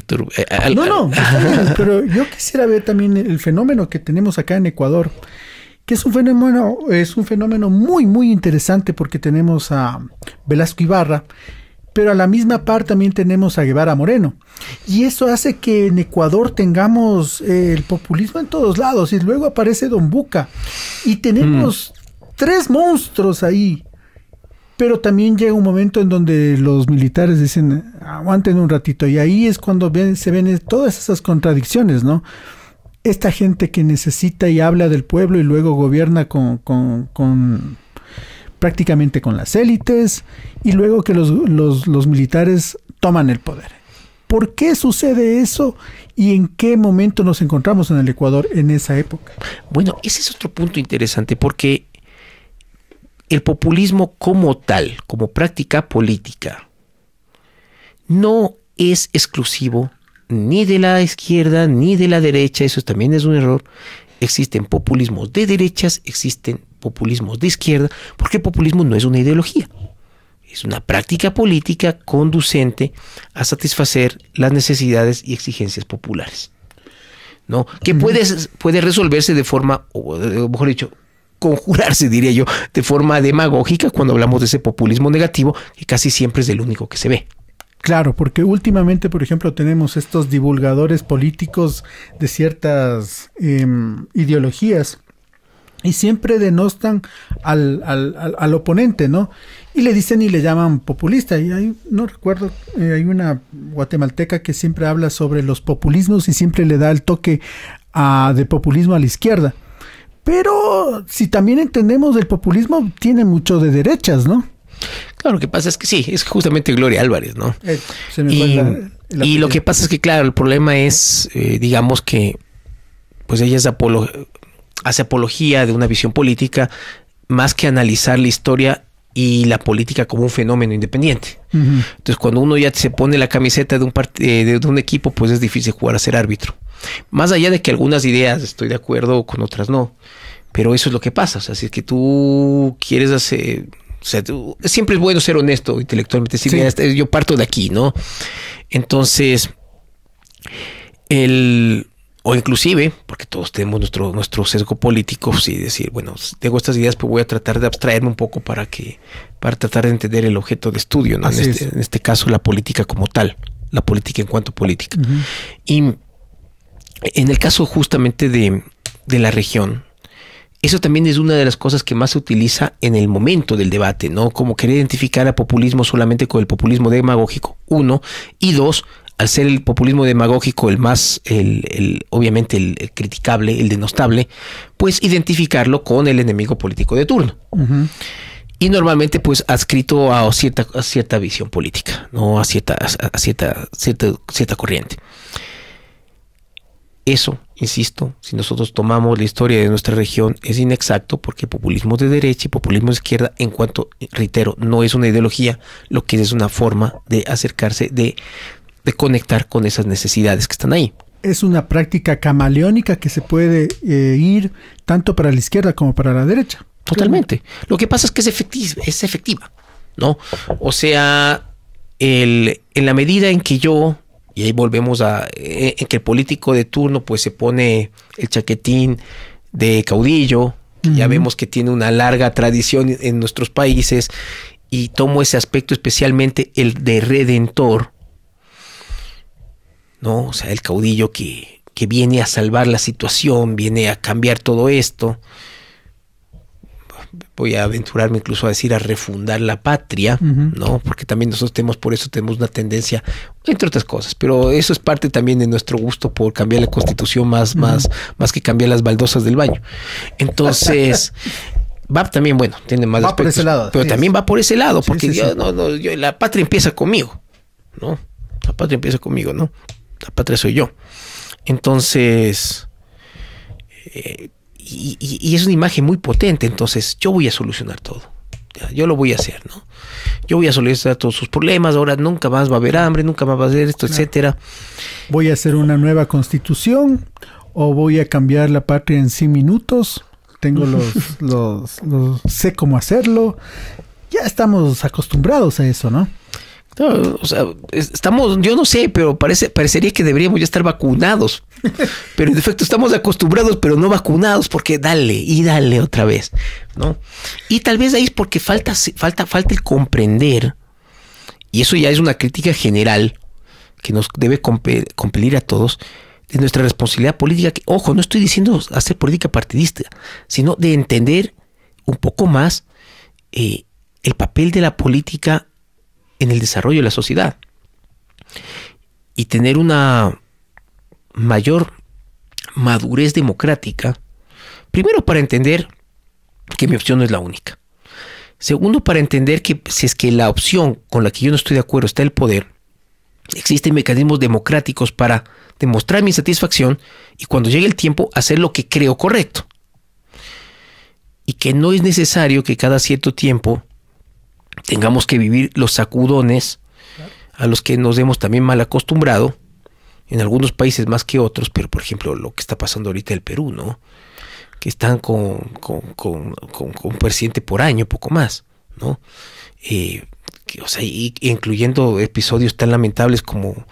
creo eh, No, no, pero yo quisiera ver también el fenómeno que tenemos acá en Ecuador, que es un fenómeno, es un fenómeno muy, muy interesante porque tenemos a Velasco Ibarra, pero a la misma par también tenemos a Guevara Moreno. Y eso hace que en Ecuador tengamos eh, el populismo en todos lados y luego aparece Don Buca y tenemos mm. tres monstruos ahí pero también llega un momento en donde los militares dicen, aguanten un ratito. Y ahí es cuando ven, se ven todas esas contradicciones, ¿no? Esta gente que necesita y habla del pueblo y luego gobierna con, prácticamente con las élites y luego que los, los militares toman el poder. ¿Por qué sucede eso y en qué momento nos encontramos en el Ecuador en esa época? Bueno, ese es otro punto interesante porque el populismo como tal, como práctica política, no es exclusivo ni de la izquierda ni de la derecha, eso también es un error. Existen populismos de derechas, existen populismos de izquierda, porque el populismo no es una ideología, es una práctica política conducente a satisfacer las necesidades y exigencias populares. ¿no? Que puede, puede resolverse de forma, o mejor dicho, conjurarse, diría yo, de forma demagógica cuando hablamos de ese populismo negativo que casi siempre es el único que se ve. Claro, porque últimamente, por ejemplo, tenemos estos divulgadores políticos de ciertas em, ideologías y siempre denostan al, al, al, oponente, ¿no? Y le dicen y le llaman populista. Y hay, no recuerdo, eh, hay una guatemalteca que siempre habla sobre los populismos y siempre le da el toque de populismo a la izquierda. Pero si también entendemos el populismo, tiene mucho de derechas, ¿no? Claro, lo que pasa es que sí, es justamente Gloria Álvarez, ¿no? Eh, y, lo que pasa es que, claro, el problema es, eh, digamos que, pues ella hace apología de una visión política más que analizar la historia y la política como un fenómeno independiente. Entonces, cuando uno ya se pone la camiseta de un eh, equipo, pues es difícil jugar a ser árbitro. Más allá de que algunas ideas estoy de acuerdo, con otras no. Pero eso es lo que pasa. O sea, si es que tú quieres hacer. O sea, siempre es bueno ser honesto intelectualmente. sí. Este, yo parto de aquí, ¿no? Entonces, el. O inclusive, porque todos tenemos nuestro, nuestro sesgo político, sí, decir, bueno, tengo estas ideas, pues voy a tratar de abstraerme un poco para que, para tratar de entender el objeto de estudio, ¿no? Este, en este, caso, la política como tal, la política en cuanto política. Y en el caso justamente de, la región, eso también es una de las cosas que más se utiliza en el momento del debate, ¿no? Como querer identificar a populismo solamente con el populismo demagógico, uno, y dos, al ser el populismo demagógico el más, el, obviamente el, criticable, el denostable, pues identificarlo con el enemigo político de turno. Y normalmente pues adscrito a cierta, cierta visión política, ¿no? A cierta, cierta, cierta, cierta corriente. Eso, insisto, si nosotros tomamos la historia de nuestra región, es inexacto porque populismo de derecha y populismo de izquierda, en cuanto, reitero, no es una ideología, lo que es una forma de acercarse, de, conectar con esas necesidades que están ahí. Es una práctica camaleónica que se puede eh, ir tanto para la izquierda como para la derecha. Totalmente. Lo que pasa es que es, efectiva, es efectiva, ¿no? O sea, el, en la medida en que yo y ahí volvemos a eh, en que el político de turno pues se pone el chaquetín de caudillo, ya vemos que tiene una larga tradición en nuestros países y tomo ese aspecto especialmente el de redentor, ¿no? O sea, el caudillo que, que viene a salvar la situación, viene a cambiar todo esto voy a aventurarme incluso a decir a refundar la patria, ¿no? Porque también nosotros tenemos, por eso tenemos una tendencia, entre otras cosas, pero eso es parte también de nuestro gusto por cambiar la constitución más, más, más que cambiar las baldosas del baño. Entonces, va también, bueno, tiene más va por ese lado, pero también va por ese lado, porque la patria empieza conmigo, ¿no? La patria empieza conmigo, ¿no? La patria soy yo. Entonces, eh, y, es una imagen muy potente, entonces yo voy a solucionar todo. yo lo voy a hacer, ¿no? Yo voy a solucionar todos sus problemas, ahora nunca más va a haber hambre, nunca más va a haber esto, etcétera. Voy a hacer una nueva constitución o voy a cambiar la patria en 100 minutos. Tengo los, los sé cómo hacerlo. Ya estamos acostumbrados a eso, ¿no? o sea, estamos, yo no sé, pero parece, parecería que deberíamos ya estar vacunados. Pero en efecto estamos acostumbrados, pero no vacunados, porque dale y dale otra vez, ¿no? Y tal vez ahí es porque falta, falta, falta el comprender, y eso ya es una crítica general que nos debe compelir a todos, de nuestra responsabilidad política, que, ojo, no estoy diciendo hacer política partidista, sino de entender un poco más eh, el papel de la política en el desarrollo de la sociedad y tener una mayor madurez democrática, primero para entender que mi opción no es la única. Segundo, para entender que si es que la opción con la que yo no estoy de acuerdo está el poder, existen mecanismos democráticos para demostrar mi satisfacción... y cuando llegue el tiempo hacer lo que creo correcto. Y que no es necesario que cada cierto tiempo tengamos que vivir los sacudones a los que nos hemos también mal acostumbrado, en algunos países más que otros, pero por ejemplo lo que está pasando ahorita en el Perú, ¿no? Que están con, con, con, con un presidente por año, poco más, ¿no? Eh, que, o sea, incluyendo episodios tan lamentables como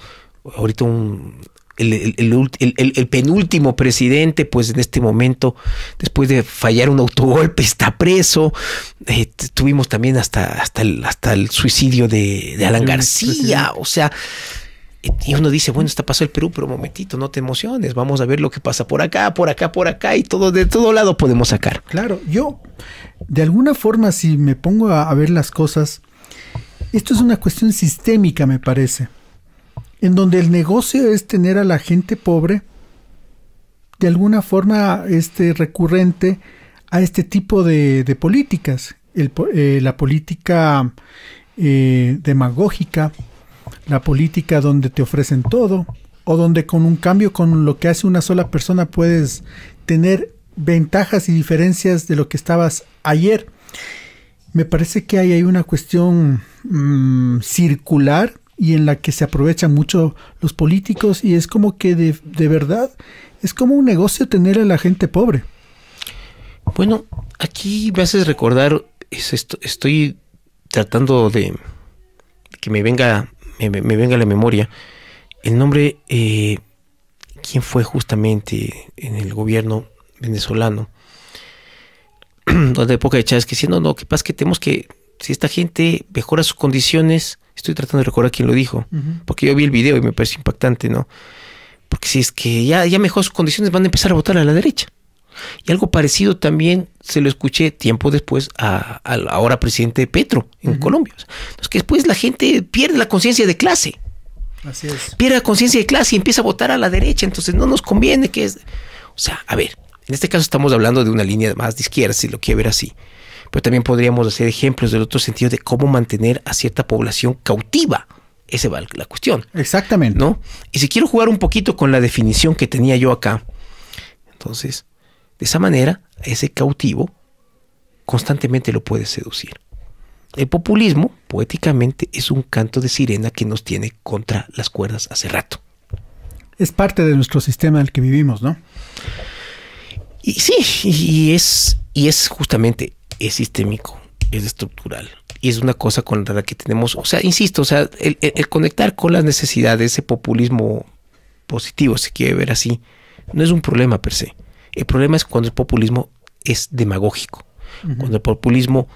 ahorita un el, penúltimo presidente, pues en este momento, después de fallar un autogolpe, está preso. Eh, tuvimos también hasta, hasta, el, hasta el suicidio de, Alan García. O sea, y uno dice, bueno, está pasó el Perú, pero un momentito, no te emociones, vamos a ver lo que pasa por acá, por acá, por acá, y todo de todo lado podemos sacar. Claro, yo, de alguna forma, si me pongo a ver las cosas, esto es una cuestión sistémica, me parece en donde el negocio es tener a la gente pobre de alguna forma este, recurrente a este tipo de, políticas. Eh, la política eh, demagógica, la política donde te ofrecen todo, o donde con un cambio, con lo que hace una sola persona, puedes tener ventajas y diferencias de lo que estabas ayer. Me parece que hay, hay una cuestión mm, circular y en la que se aprovechan mucho los políticos y es como que de, verdad es como un negocio tener a la gente pobre. Bueno, aquí me haces recordar, estoy tratando de que me venga, me, venga a la memoria el nombre, eh, quién fue justamente en el gobierno venezolano, donde época de Chávez que diciendo, no, no, que pasa que tenemos que, si esta gente mejora sus condiciones, Estoy tratando de recordar quién lo dijo, porque yo vi el video y me parece impactante, ¿no? Porque si es que ya, ya mejor sus condiciones van a empezar a votar a la derecha. Y algo parecido también se lo escuché tiempo después al ahora presidente Petro en Colombia. Entonces, que después la gente pierde la conciencia de clase. Así es. Pierde la conciencia de clase y empieza a votar a la derecha. Entonces, no nos conviene que es. O sea, a ver, en este caso estamos hablando de una línea más de izquierda, si lo quiere ver así. Pero también podríamos hacer ejemplos del otro sentido de cómo mantener a cierta población cautiva. Esa va la cuestión. Exactamente. ¿No? Y si quiero jugar un poquito con la definición que tenía yo acá, entonces, de esa manera, ese cautivo constantemente lo puede seducir. El populismo, poéticamente, es un canto de sirena que nos tiene contra las cuerdas hace rato. Es parte de nuestro sistema en el que vivimos, ¿no? Y sí, y es, y es justamente es sistémico, es estructural. Y es una cosa con la que tenemos, o sea, insisto, o sea, el, conectar con las necesidades, ese populismo positivo, si quiere ver así, no es un problema per se. El problema es cuando el populismo es demagógico, cuando el populismo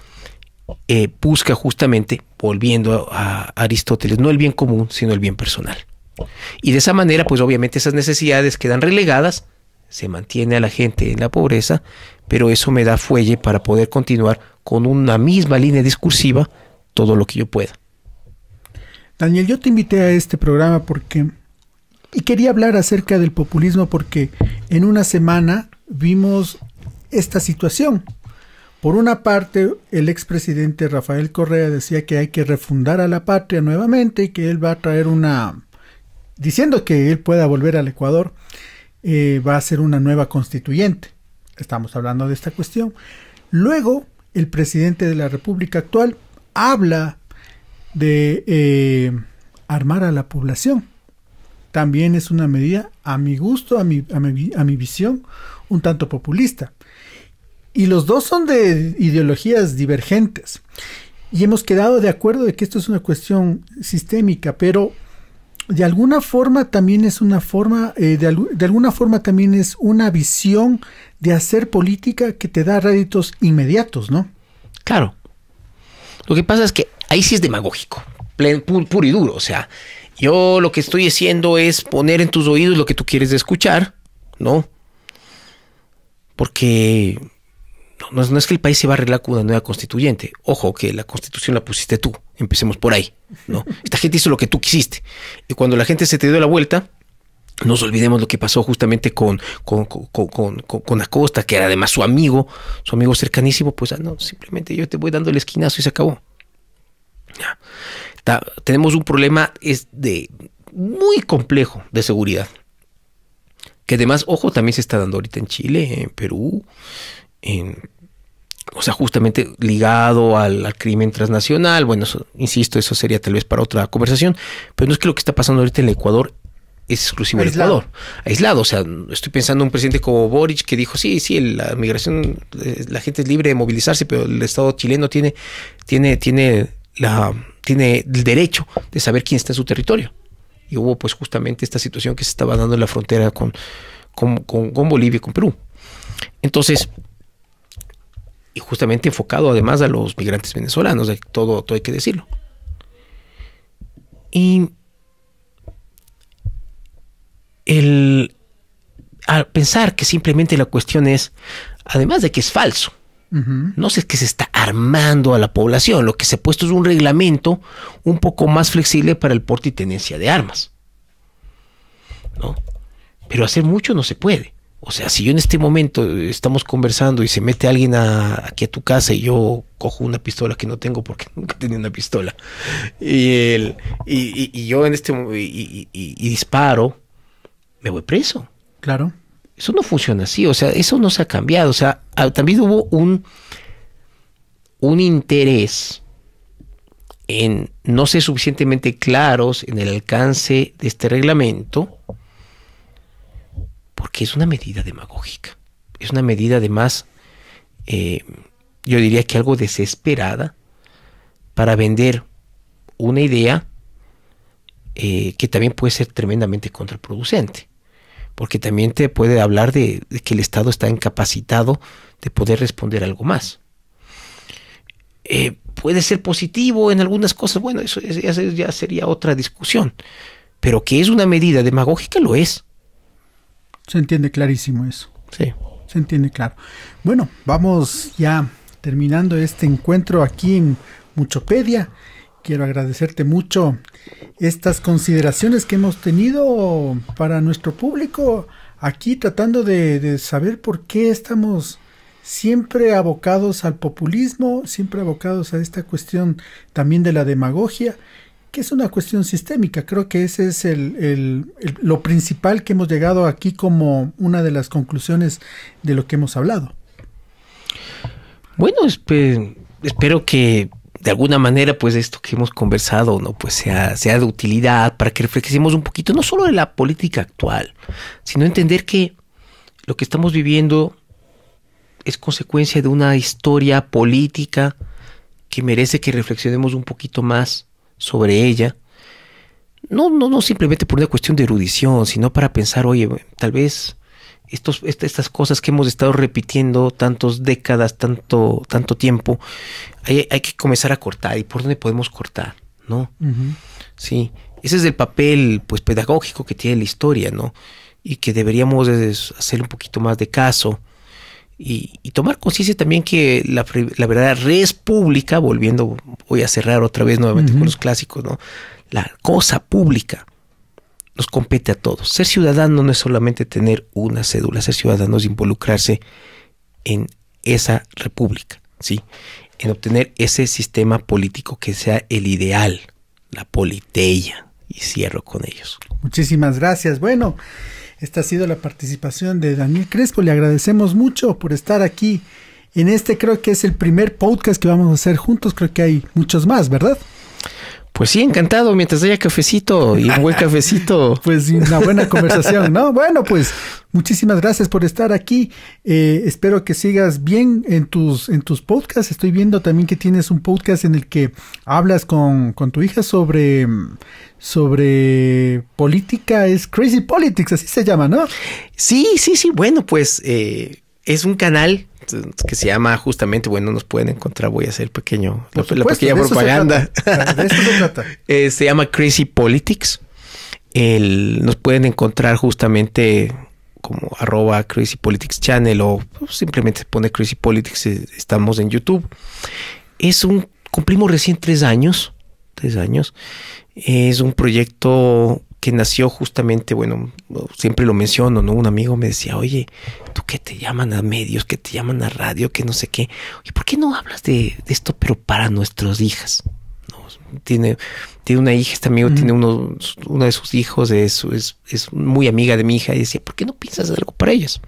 eh, busca justamente, volviendo a, Aristóteles, no el bien común, sino el bien personal. Y de esa manera, pues obviamente esas necesidades quedan relegadas se mantiene a la gente en la pobreza, pero eso me da fuelle para poder continuar con una misma línea discursiva todo lo que yo pueda. Daniel, yo te invité a este programa porque... Y quería hablar acerca del populismo porque en una semana vimos esta situación. Por una parte, el expresidente Rafael Correa decía que hay que refundar a la patria nuevamente y que él va a traer una... diciendo que él pueda volver al Ecuador eh, va a ser una nueva constituyente. Estamos hablando de esta cuestión. Luego, el presidente de la República actual habla de eh, armar a la población. También es una medida, a mi gusto, a mi, a mi, a mi visión, un tanto populista. Y los dos son de ideologías divergentes. Y hemos quedado de acuerdo de que esto es una cuestión sistémica, pero de alguna forma también es una forma, eh, de, alguna forma también es una visión de hacer política que te da réditos inmediatos, ¿no? Claro. Lo que pasa es que ahí sí es demagógico, puro y duro. O sea, yo lo que estoy haciendo es poner en tus oídos lo que tú quieres escuchar, ¿no? Porque no, es que el país se va a arreglar con una nueva constituyente. Ojo, que la constitución la pusiste tú. Empecemos por ahí. ¿no? Esta gente hizo lo que tú quisiste. Y cuando la gente se te dio la vuelta, nos olvidemos lo que pasó justamente con, con, con, con, Acosta, que era además su amigo, su amigo cercanísimo, pues ah, no, simplemente yo te voy dando el esquinazo y se acabó. tenemos un problema es de, muy complejo de seguridad, que además, ojo, también se está dando ahorita en Chile, en Perú, en o sea, justamente ligado al, crimen transnacional. Bueno, insisto, eso sería tal vez para otra conversación, pero no es que lo que está pasando ahorita en el Ecuador es exclusivo del Ecuador, aislado. O sea, estoy pensando en un presidente como Boric que dijo, sí, sí, la migración, eh, la gente es libre de movilizarse, pero el Estado chileno tiene, tiene, tiene, la, tiene el derecho de saber quién está en su territorio. Y hubo pues justamente esta situación que se estaba dando en la frontera con, con, con Bolivia y con Perú. Entonces, y justamente enfocado además a los migrantes venezolanos, de todo, todo hay que decirlo. Y el al pensar que simplemente la cuestión es, además de que es falso, no sé, qué que se está armando a la población, lo que se ha puesto es un reglamento un poco más flexible para el porte y tenencia de armas. Pero hacer mucho no se puede. O sea, si yo en este momento eh, estamos conversando y se mete alguien aquí a tu casa y yo cojo una pistola que no tengo porque nunca tenía una pistola y, y, yo en este y, y disparo, me voy preso. Claro. Eso no funciona así, o sea, eso no se ha cambiado. O sea, ah, también hubo un, un interés en no ser suficientemente claros en el alcance de este reglamento porque es una medida demagógica. Es una medida además, eh, yo diría que algo desesperada, para vender una idea eh, que también puede ser tremendamente contraproducente, porque también te puede hablar de, que el Estado está incapacitado de poder responder algo más. Eh, puede ser positivo en algunas cosas, bueno, eso, ya sería otra discusión, pero que es una medida demagógica lo es. Se entiende clarísimo eso. Sí. Se entiende claro. Bueno, vamos ya terminando este encuentro aquí en Muchopedia. Quiero agradecerte mucho estas consideraciones que hemos tenido para nuestro público aquí tratando de, de saber por qué estamos siempre abocados al populismo, siempre abocados a esta cuestión también de la demagogia que es una cuestión sistémica. Creo que ese es lo principal que hemos llegado aquí como una de las conclusiones de lo que hemos hablado. Bueno, espero que de alguna manera, pues esto que hemos conversado, ¿no? Pues sea, sea de utilidad para que reflexionemos un poquito, no solo de la política actual, sino entender que lo que estamos viviendo es consecuencia de una historia política que merece que reflexionemos un poquito más sobre ella, no, no, no simplemente por una cuestión de erudición, sino para pensar, oye, tal vez estos, estas cosas que hemos estado repitiendo tantas décadas, tanto, tanto tiempo, hay, que comenzar a cortar. ¿Y por dónde podemos cortar? ¿No? Sí. Ese es el papel pues, pedagógico que tiene la historia, ¿no? Y que deberíamos hacer un poquito más de caso y, tomar conciencia también que la, verdad verdadera pública, volviendo, voy a cerrar otra vez nuevamente con los clásicos, ¿no? La cosa pública nos compete a todos. Ser ciudadano no es solamente tener una cédula, ser ciudadano es involucrarse en esa república, ¿sí? En obtener ese sistema político que sea el ideal, la politella Y cierro con ellos. Muchísimas gracias. Bueno, esta ha sido la participación de Daniel Crespo. Le agradecemos mucho por estar aquí. En este creo que es el primer podcast que vamos a hacer juntos. Creo que hay muchos más, ¿verdad? Pues sí, encantado, mientras haya cafecito y un buen cafecito. pues una buena conversación, ¿no? Bueno, pues muchísimas gracias por estar aquí. Eh, espero que sigas bien en tus, en tus podcasts. Estoy viendo también que tienes un podcast en el que hablas con, con tu hija sobre, sobre política, es Crazy Politics, así se llama, ¿no? Sí, sí, sí. Bueno, pues eh, es un canal que se llama justamente, bueno, nos pueden encontrar, voy a hacer pequeño, la, pequeña propaganda. Se trata. Eh, se llama Crazy Politics. nos pueden encontrar justamente como arroba Crazy Politics Channel o pues, simplemente se pone Crazy Politics, estamos en YouTube. Es un, cumplimos recién tres años, tres años. Es un proyecto que nació justamente, bueno, siempre lo menciono, ¿no? Un amigo me decía, oye, tú que te llaman a medios, que te llaman a radio, que no sé qué, y ¿por qué no hablas de, esto, pero para nuestras hijas? Tiene, tiene una hija, este amigo tiene uno, uno de sus hijos, es, es, es muy amiga de mi hija, y decía, ¿por qué no piensas algo para ellas?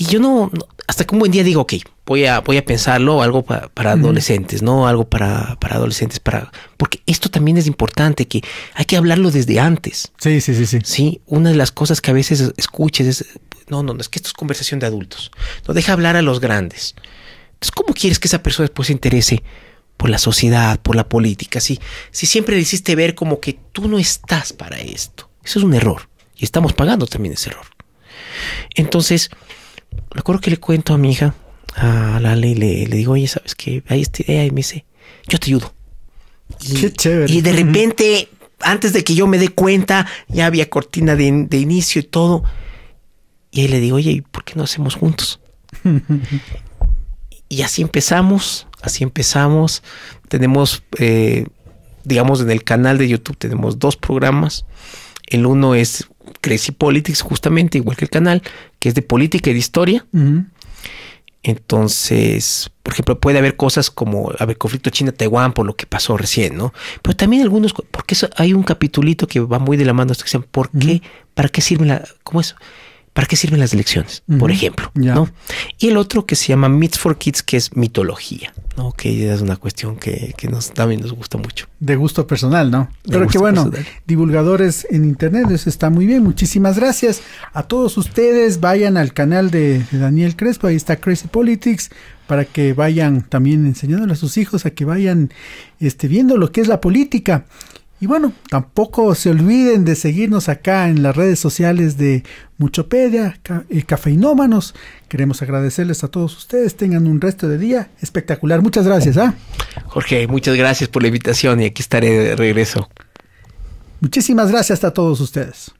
y yo no, hasta que un buen día digo, ok, voy a, voy a pensarlo, algo para, adolescentes, ¿no? Algo para, adolescentes, para, porque esto también es importante, que hay que hablarlo desde antes. Sí, sí, sí, sí. Sí, una de las cosas que a veces escuches es, no, no, es que esto es conversación de adultos, no deja hablar a los grandes. Entonces, ¿cómo quieres que esa persona después se interese por la sociedad, por la política? Si, si siempre le hiciste ver como que tú no estás para esto, eso es un error y estamos pagando también ese error. Entonces, recuerdo que le cuento a mi hija, a Lale, le, digo, oye, ¿sabes qué? Hay esta eh, idea y me dice, yo te ayudo. qué chévere. Y de repente, antes de que yo me dé cuenta, ya había cortina de, inicio y todo. Y ahí le digo, oye, ¿y por qué no hacemos juntos? y así empezamos, así empezamos. Tenemos, eh, digamos, en el canal de YouTube tenemos dos programas. El uno es Crazy Politics, justamente, igual que el canal, que es de política y de historia. Entonces, por ejemplo, puede haber cosas como, haber conflicto China-Taiwán por lo que pasó recién, ¿no? Pero también algunos, porque hay un capitulito que va muy de la mano, que que ¿por qué? ¿Para qué sirve la, cómo es? ¿Para qué sirven las elecciones? Por ejemplo. ¿no? Y el otro que se llama Myths for Kids, que es mitología, ¿no? que es una cuestión que, nos, también nos gusta mucho. De gusto personal, ¿no? Pero que bueno, divulgadores en Internet, eso está muy bien. Muchísimas gracias a todos ustedes. Vayan al canal de, Daniel Crespo, ahí está Crazy Politics para que vayan también enseñándole a sus hijos a que vayan este, viendo lo que es la política. Y bueno, tampoco se olviden de seguirnos acá en las redes sociales de Muchopedia, y eh, Cafeinómanos. Queremos agradecerles a todos ustedes. Tengan un resto de día espectacular. Muchas gracias. ¿ah? Jorge, muchas gracias por la invitación y aquí estaré de regreso. Muchísimas gracias a todos ustedes.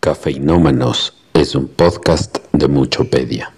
Cafeinómanos es un podcast de Muchopedia.